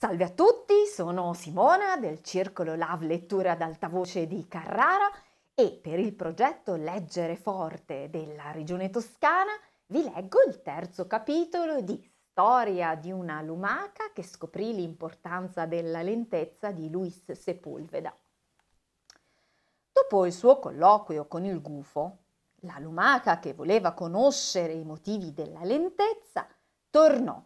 Salve a tutti, sono Simona del Circolo Love Lettura ad Alta Voce di Carrara e per il progetto Leggere Forte della Regione Toscana vi leggo il terzo capitolo di Storia di una lumaca che scoprì l'importanza della lentezza di Luis Sepulveda. Dopo il suo colloquio con il gufo, la lumaca che voleva conoscere i motivi della lentezza tornò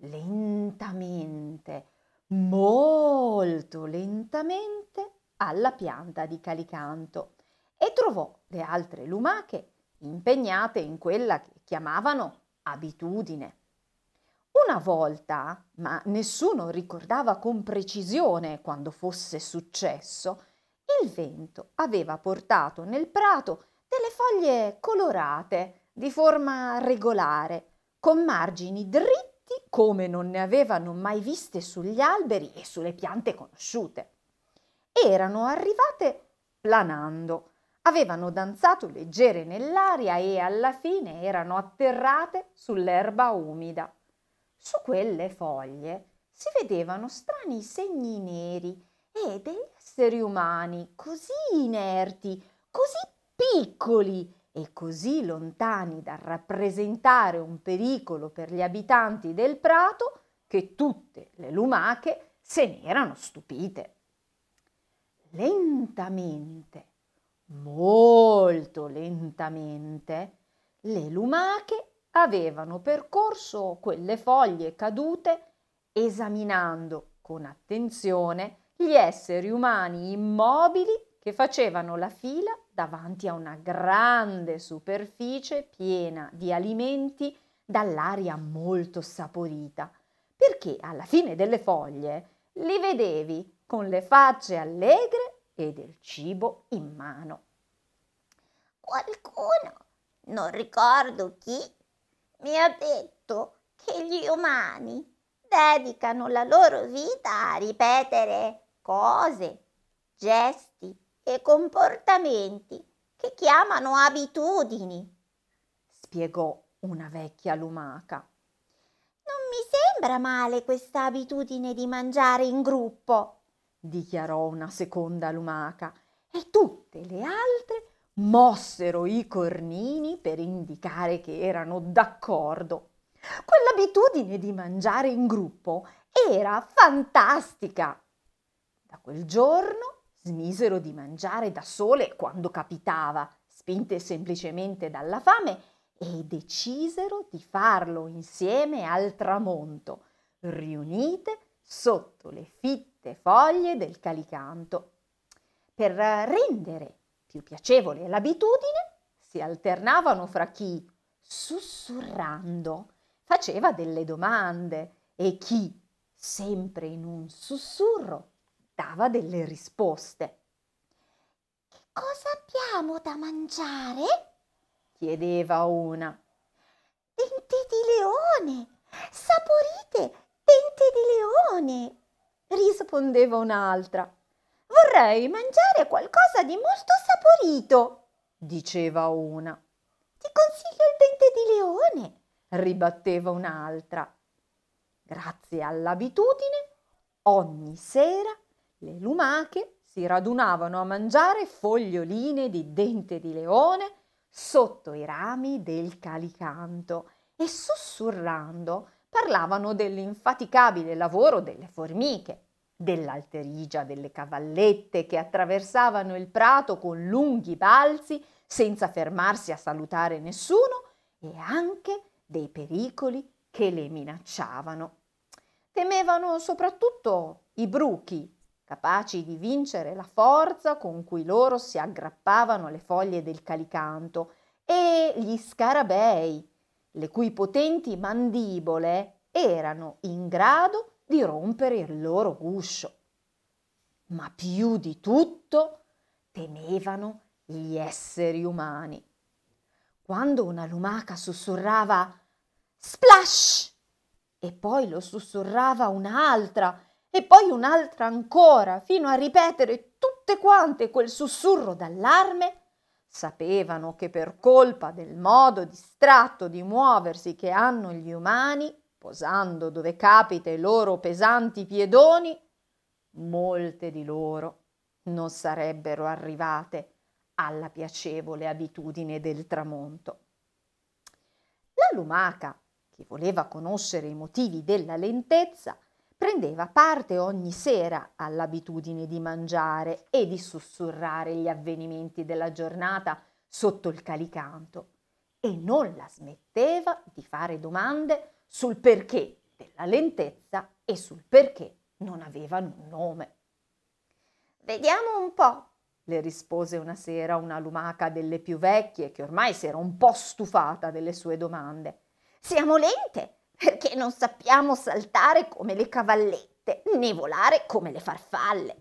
lentamente molto lentamente alla pianta di Calicanto e trovò le altre lumache impegnate in quella che chiamavano abitudine. Una volta, ma nessuno ricordava con precisione quando fosse successo, il vento aveva portato nel prato delle foglie colorate di forma regolare, con margini dritti come non ne avevano mai viste sugli alberi e sulle piante conosciute. Erano arrivate planando, avevano danzato leggere nell'aria e alla fine erano atterrate sull'erba umida. Su quelle foglie si vedevano strani segni neri e degli esseri umani così inerti, così piccoli e così lontani da rappresentare un pericolo per gli abitanti del prato che tutte le lumache se n'erano stupite. Lentamente, molto lentamente, le lumache avevano percorso quelle foglie cadute esaminando con attenzione gli esseri umani immobili che facevano la fila davanti a una grande superficie piena di alimenti dall'aria molto saporita, perché alla fine delle foglie li vedevi con le facce allegre e del cibo in mano. Qualcuno, non ricordo chi, mi ha detto che gli umani dedicano la loro vita a ripetere cose, gesti, e comportamenti che chiamano abitudini, spiegò una vecchia lumaca. Non mi sembra male questa abitudine di mangiare in gruppo, dichiarò una seconda lumaca, e tutte le altre mossero i cornini per indicare che erano d'accordo. Quell'abitudine di mangiare in gruppo era fantastica. Da quel giorno smisero di mangiare da sole quando capitava, spinte semplicemente dalla fame, e decisero di farlo insieme al tramonto, riunite sotto le fitte foglie del calicanto. Per rendere più piacevole l'abitudine, si alternavano fra chi, sussurrando, faceva delle domande e chi, sempre in un sussurro, aspettava delle risposte. Che cosa abbiamo da mangiare? chiedeva una. Dente di leone! Saporite! Dente di leone! rispondeva un'altra. Vorrei mangiare qualcosa di molto saporito, diceva una. Ti consiglio il dente di leone, ribatteva un'altra. Grazie all'abitudine, ogni sera le lumache si radunavano a mangiare foglioline di dente di leone sotto i rami del calicanto e sussurrando parlavano dell'infaticabile lavoro delle formiche, dell'alterigia delle cavallette che attraversavano il prato con lunghi balzi senza fermarsi a salutare nessuno e anche dei pericoli che le minacciavano. Temevano soprattutto i bruchi, capaci di vincere la forza con cui loro si aggrappavano alle foglie del calicanto, e gli scarabei, le cui potenti mandibole erano in grado di rompere il loro guscio. Ma più di tutto temevano gli esseri umani. Quando una lumaca sussurrava splash e poi lo sussurrava un'altra e poi un'altra ancora, fino a ripetere tutte quante quel sussurro d'allarme, sapevano che per colpa del modo distratto di muoversi che hanno gli umani, posando dove capita i loro pesanti piedoni, molte di loro non sarebbero arrivate alla piacevole abitudine del tramonto. La lumaca, che voleva conoscere i motivi della lentezza, prendeva parte ogni sera all'abitudine di mangiare e di sussurrare gli avvenimenti della giornata sotto il calicanto e non la smetteva di fare domande sul perché della lentezza e sul perché non avevano un nome. Vediamo un po', le rispose una sera una lumaca delle più vecchie che ormai si era un po' stufata delle sue domande. Siamo lente perché non sappiamo saltare come le cavallette né volare come le farfalle.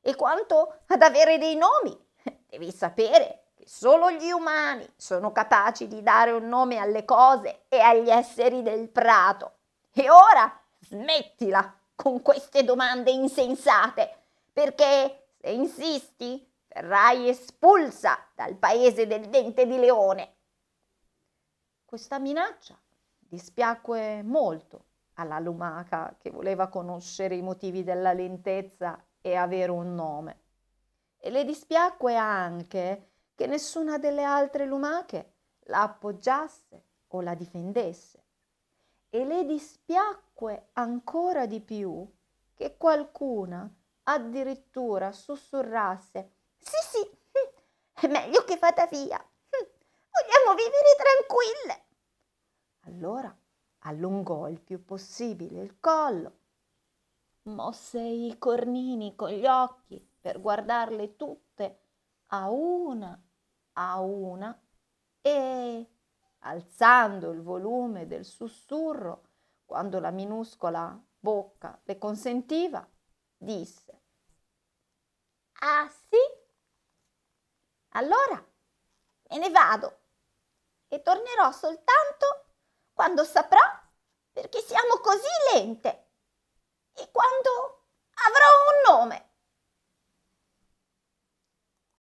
E quanto ad avere dei nomi, devi sapere che solo gli umani sono capaci di dare un nome alle cose e agli esseri del prato. E ora smettila con queste domande insensate, perché se insisti verrai espulsa dal paese del dente di leone. Questa minaccia Dispiacque molto alla lumaca che voleva conoscere i motivi della lentezza e avere un nome. E le dispiacque anche che nessuna delle altre lumache la appoggiasse o la difendesse. E le dispiacque ancora di più che qualcuna addirittura sussurrasse Sì, sì, è meglio che fata via. Vogliamo vivere tranquille. Allora allungò il più possibile il collo, mosse i cornini con gli occhi per guardarle tutte a una a una e, alzando il volume del sussurro, quando la minuscola bocca le consentiva, disse Ah sì? Allora me ne vado e tornerò soltanto quando saprà perché siamo così lente e quando avrò un nome.